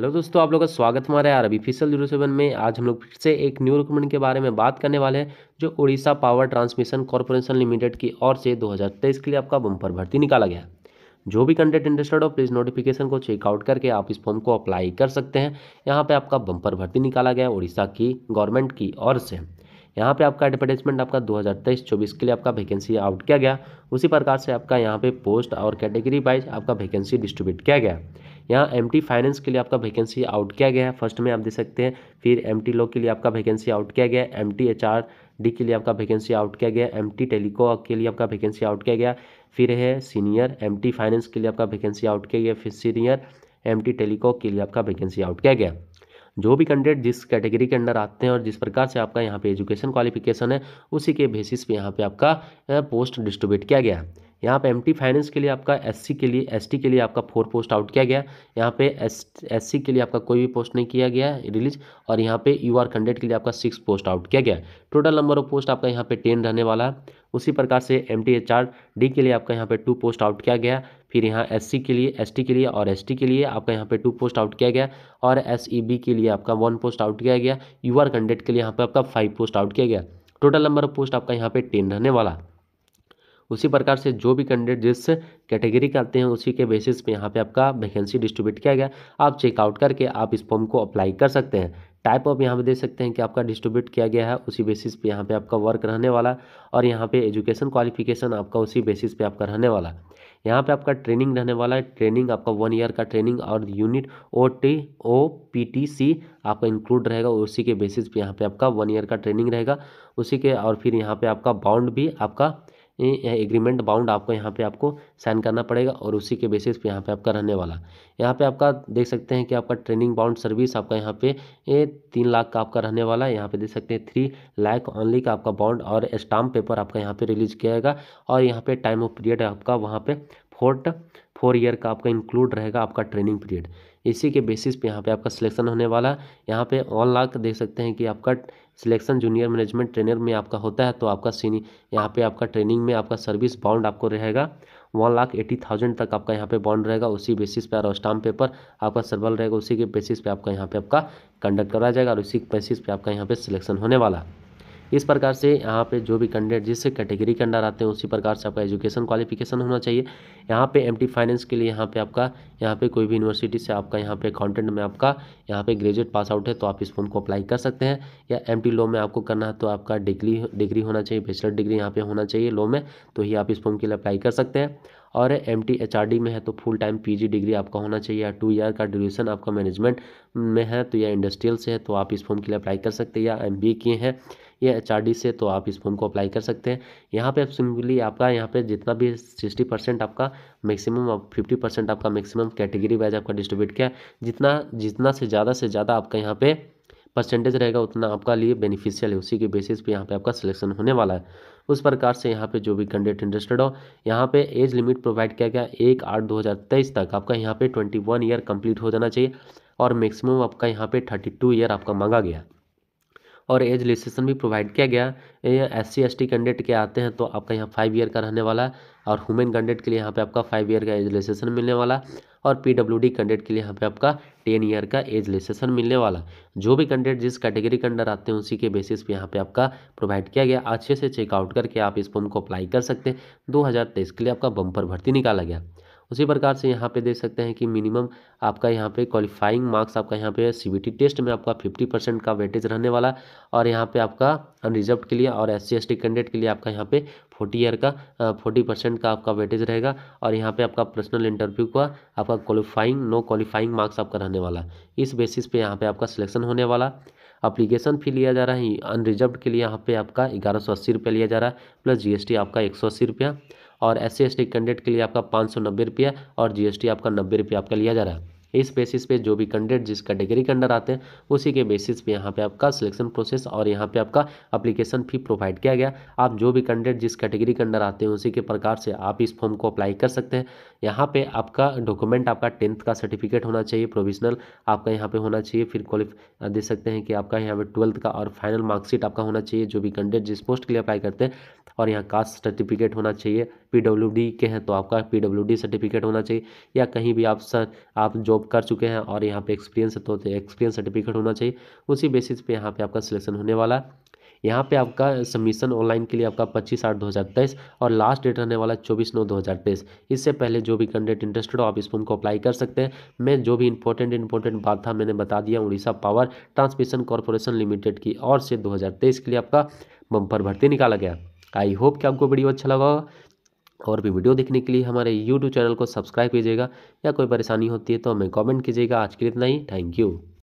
hello दोस्तों आप लोग का स्वागत हमारा यार अभी फिसल जीरो सेवन में आज हम लोग फिर से एक न्यू रिक्रूटमेंट के बारे में बात करने वाले हैं जो Orissa Power Transmission Corporation Limited की ओर से 2023 के लिए आपका बम्पर भर्ती निकाला गया जो भी कंटेंट इंटरेस्टेड हो प्लीज़ नोटिफिकेशन को चेकआउट करके आप इस फॉर्म को अप्लाई कर सकते हैं यहाँ पर आपका बम्पर भर्ती निकाला गया उड़ीसा की गवर्नमेंट की ओर से यहाँ पे आपका एडवर्टाइजमेंट आपका 2023-24 के लिए आपका वैकेंसी आउट किया गया उसी प्रकार से आपका यहाँ पे पोस्ट और कैटेगरी वाइज आपका वैकेंसी डिस्ट्रीब्यूट किया गया यहाँ एम फाइनेंस के लिए आपका वैकेंसी आउट किया गया है फर्स्ट में आप देख सकते हैं फिर एम लॉ के लिए आपका वैकेंसी आउट किया गया एम टी डी के लिए आपका वैकेंसी आउट किया गया एम टी टेलीको के लिए आपका वैकेंसी आउट किया गया फिर है सीनियर एम टी फाइनेंस के लिए आपका वैकेंसी आउट किया गया फिर सीनियर एम टी टेलीको के लिए आपका वैकेंसी आउट किया गया जो भी कैंडिडेट जिस कैटेगरी के अंडर आते हैं और जिस प्रकार से आपका यहाँ पे एजुकेशन क्वालिफिकेशन है उसी के बेसिस पे यहाँ पे आपका पोस्ट डिस्ट्रीब्यूट किया गया है यहाँ पे एमटी फाइनेंस के लिए आपका एससी के लिए एसटी के लिए आपका फोर पोस्ट आउट किया गया यहाँ पे एस एस के लिए आपका कोई भी पोस्ट नहीं किया गया रिलीज और यहाँ पे यू आर कंडेट के लिए आपका सिक्स पोस्ट आउट किया गया टोटल नंबर ऑफ पोस्ट आपका यहाँ पे टेन रहने वाला है उसी प्रकार से M T H R D के लिए आपका यहाँ पे टू पोस्ट आउट किया गया फिर यहाँ एस सी के लिए एस टी के लिए और एस टी के लिए आपका यहाँ पे टू पोस्ट आउट किया गया और एस ई बी के लिए आपका वन पोस्ट आउट किया गया यू आर कंडेट के लिए यहाँ पर आपका फाइव पोस्ट आउट किया गया टोटल नंबर ऑफ पोस्ट आपका यहाँ पे टेन रहने वाला उसी प्रकार से जो भी कैंडिडेट जिस कैटेगरी के आते हैं उसी के बेसिस पे यहाँ पे आपका वैकेंसी डिस्ट्रीब्यूट किया गया आप चेकआउट करके आप इस फॉर्म को अप्लाई कर सकते हैं टाइप ऑफ यहाँ पे दे सकते हैं कि आपका डिस्ट्रीब्यूट किया गया है उसी बेसिस पे यहाँ पे आपका वर्क रहने वाला और यहाँ पे एजुकेशन क्वालिफिकेशन आपका उसी बेसिस पे आपका रहने वाला यहाँ पे आपका ट्रेनिंग रहने वाला है ट्रेनिंग आपका वन ईयर का ट्रेनिंग और unit O T O P T C आपका इंक्लूड रहेगा उसी के बेसिस पे यहाँ पे आपका वन ईयर का ट्रेनिंग रहेगा उसी के और फिर यहाँ पे आपका बाउंड भी आपका एग्रीमेंट बाउंड आपको यहाँ पे आपको साइन करना पड़ेगा और उसी के बेसिस पे यहाँ पे आपका रहने वाला यहाँ पे आपका देख सकते हैं कि आपका ट्रेनिंग बाउंड सर्विस आपका यहाँ पे ये तीन लाख का आपका रहने वाला है यहाँ पे देख सकते हैं थ्री लाख ऑनली का आपका बाउंड और स्टाम्प पेपर आपका यहाँ पर रिलीज किया जाएगा और यहाँ पर टाइम ऑफ पीरियड आपका वहाँ पर फोर्ट फोर ईयर का आपका इंक्लूड रहेगा आपका ट्रेनिंग पीरियड इसी के बेसिस पे यहाँ पे आपका सिलेक्शन होने वाला है यहाँ पे ऑन लाख देख सकते हैं कि आपका सिलेक्शन जूनियर मैनेजमेंट ट्रेनर में आपका होता है तो आपका सीनी यहाँ पे आपका ट्रेनिंग में आपका सर्विस बाउंड आपको रहेगा वन लाख एटी थाउजेंड तक आपका यहाँ पे बाउंड रहेगा उसी बेसिस पे और स्टाम्प पेपर आपका सर्वल रहेगा उसी के बेसिस पे आपका यहाँ पे आपका कंडक्ट करा जाएगा और उसी बेसिस पे आपका यहाँ पे सिलेक्शन होने वाला इस प्रकार से यहाँ पे जो भी कैंडिडेट जिस कैटेगरी के अंडर आते हैं उसी प्रकार से आपका एजुकेशन क्वालिफिकेशन होना चाहिए यहाँ पे एमटी फाइनेंस के लिए यहाँ पे आपका यहाँ पे कोई भी यूनिवर्सिटी से आपका यहाँ पे अकाउंटेंट में आपका यहाँ पे ग्रेजुएट पास आउट है तो आप इस फॉर्म को अप्लाई कर सकते हैं या एम लॉ में आपको करना है तो आपका डिग्री डिग्री होना चाहिए बैचलर डिग्री यहाँ पर होना चाहिए लॉ में तो ही आप इस फॉर्म के लिए अप्लाई कर सकते हैं और M T H R D में है तो full time P G degree आपका होना चाहिए या टू ईयर का ड्यूरेशन आपका मैनेजमेंट में है तो या इंडस्ट्रियल से है तो आप इस फॉर्म के लिए अप्लाई कर सकते हैं या एम बी किए हैं ये एच से तो आप इस फॉर्म को अप्लाई कर सकते हैं यहाँ पे आप सिंपली आपका यहाँ पे जितना भी सिक्सटी परसेंट आपका मैक्सिमम फिफ्टी परसेंट आपका मैक्सिमम कैटेगरी वाइज आपका डिस्ट्रीब्यूट किया जितना जितना से ज़्यादा से ज़्यादा आपका यहाँ पे परसेंटेज रहेगा उतना आपका लिए बेनिफिशियल है उसी के बेसिस पे यहाँ पे आपका सिलेक्शन होने वाला है उस प्रकार से यहाँ पे जो भी कैंडिडेट इंटरेस्टेड हो यहाँ पे एज लिमिट प्रोवाइड किया गया एक आठ दो हज़ार तेईस तक आपका यहाँ पे ट्वेंटी वन ईयर कंप्लीट हो जाना चाहिए और मैक्सिमम आपका यहाँ पे थर्टी टू ईयर आपका मांगा गया और एज लिस्टेशन भी प्रोवाइड किया गया S C S T candidate के आते हैं तो आपका यहाँ फाइव ईयर का रहने वाला और हुमेन कैंडिडेट के लिए यहाँ पे आपका फाइव ईयर का एज लिस्टेशन मिलने वाला और पी डब्ल्यू डी कैंडिडेट के लिए यहाँ पे आपका टेन ईयर का एज लिस्टेशन मिलने वाला जो भी कैंडिडेट जिस कैटेगरी के अंडर आते हैं उसी के बेसिस पे यहाँ पे आपका प्रोवाइड किया गया अच्छे से चेकआउट करके आप इस फॉर्म को अप्लाई कर सकते हैं दो के लिए आपका बम्पर भर्ती निकाला गया उसी प्रकार से यहाँ पे देख सकते हैं कि मिनिमम आपका यहाँ पे क्वालिफाइंग मार्क्स आपका यहाँ पे सीबीटी टेस्ट में आपका फिफ्टी परसेंट का वेटेज रहने वाला और यहाँ पे आपका अनरिजर्व के लिए और एस सी कैंडिडेट के लिए आपका यहाँ पे फोर्टी ईयर का 40 परसेंट का आपका वेटेज रहेगा और यहाँ पे आपका पर्सनल इंटरव्यू का आपका क्वालिफाइंग नो क्वालिफाइंग मार्क्स आपका रहने वाला इस बेसिस पर यहाँ पर आपका सिलेक्शन होने वाला अप्लीकेशन फ़ी लिया जा रहा है अनरिजर्व के लिए यहाँ पर आपका ग्यारह सौ अस्सी रुपया लिया जा रहा है प्लस जी आपका एक सौ अस्सी रुपया और एस सी कैंडिडेट के लिए आपका पाँच सौ नब्बे रुपया और जी आपका नब्बे रुपया आपका लिया जा रहा है इस बेसिस पे जो भी कैंडिडेट जिस कैटेगरी के अंडर आते हैं उसी के बेसिस पे यहाँ पे आपका सिलेक्शन प्रोसेस और यहाँ पे आपका अप्लीकेशन फ़ी प्रोवाइड किया गया आप जो भी कैंडिडेट जिस कैटेगरी के अंडर आते हैं उसी के प्रकार से आप इस फॉर्म को अप्लाई कर सकते हैं यहाँ पे आपका डॉक्यूमेंट आपका टेंथ का सर्टिफिकेट होना चाहिए प्रोविजनल आपका यहाँ पे होना चाहिए फिर क्वालिफ दे सकते हैं कि आपका यहाँ पे ट्वेल्थ का और फाइनल मार्कशीट आपका होना चाहिए जो भी कैंडिडेट जिस पोस्ट के लिए अप्लाई करते हैं और यहाँ कास्ट सर्टिफिकेट होना चाहिए डी के हैं तो आपका डी सर्टिफिकेट होना चाहिए या कहीं भी आप सर आप जॉब जॉब कर चुके हैं और यहाँ पे एक्सपीरियंस है तो एक्सपीरियंस तो सर्टिफिकेट होना चाहिए उसी बेसिस पे यहाँ पे आपका सिलेक्शन होने वाला है यहाँ पे आपका सबमिशन ऑनलाइन के लिए आपका पच्चीस आठ दो हज़ार तेईस और लास्ट डेट रहने वाला चौबीस नौ दो हज़ार तेईस इससे पहले जो भी कैंडिडेट इंटरेस्टेड हो आप इस फॉर्म को अप्लाई कर सकते हैं मैं जो भी इंपॉर्टेंट इंपॉर्टेंट बात था मैंने बता दिया Orissa Power Transmission Corporation Limited की और से दो हज़ार तेईस के लिए आपका बम्पर भर्ती निकाला गया आई होप कि आपको वीडियो अच्छा लगा और भी वीडियो देखने के लिए हमारे यूट्यूब चैनल को सब्सक्राइब कीजिएगा या कोई परेशानी होती है तो हमें कमेंट कीजिएगा आज के लिए इतना ही थैंक यू